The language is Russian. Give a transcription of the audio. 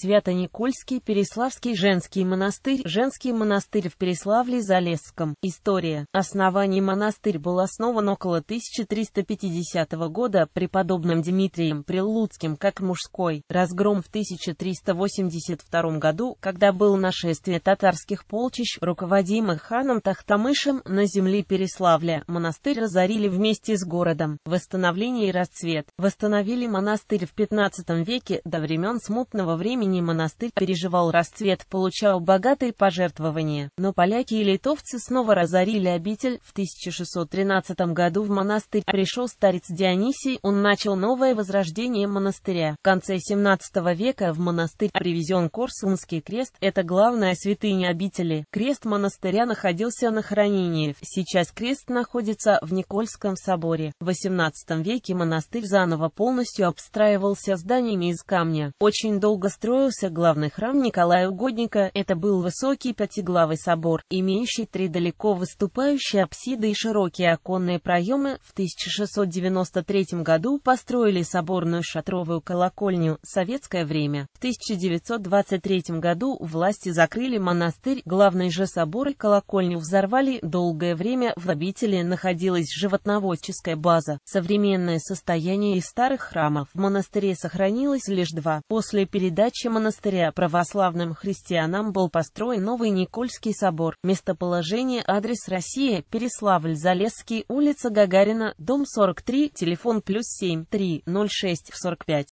Свято-Никольский Переславский женский монастырь Женский монастырь в Переславле-Залесском. История. Основание монастырь был основан около 1350 года преподобным Дмитрием Прилуцким как мужской. Разгром в 1382 году, когда было нашествие татарских полчищ, руководимых ханом Тахтамышем на земле Переславля, монастырь разорили вместе с городом. Восстановление и расцвет. Восстановили монастырь в 15 веке до времен смутного времени времени монастырь переживал расцвет, получал богатые пожертвования. Но поляки и литовцы снова разорили обитель. В 1613 году в монастырь пришел старец Дионисий, он начал новое возрождение монастыря. В конце 17 века в монастырь привезен Корсунский крест, это главная святыня обители. Крест монастыря находился на хранении. Сейчас крест находится в Никольском соборе. В 18 веке монастырь заново полностью обстраивался зданиями из камня. Очень долго строил строился главный храм Николая Угодника. Это был высокий пятиглавый собор, имеющий три далеко выступающие апсиды и широкие оконные проемы. В 1693 году построили соборную шатровую колокольню «Советское время». В 1923 году власти закрыли монастырь, главный же собор и колокольню взорвали. Долгое время в обители находилась животноводческая база. Современное состояние из старых храмов в монастыре сохранилось лишь два. После передачи помощи монастыря православным христианам был построен новый Никольский собор. Местоположение, адрес России, Переславль, Залесский, улица Гагарина, дом 43, телефон плюс 7 3 06 45.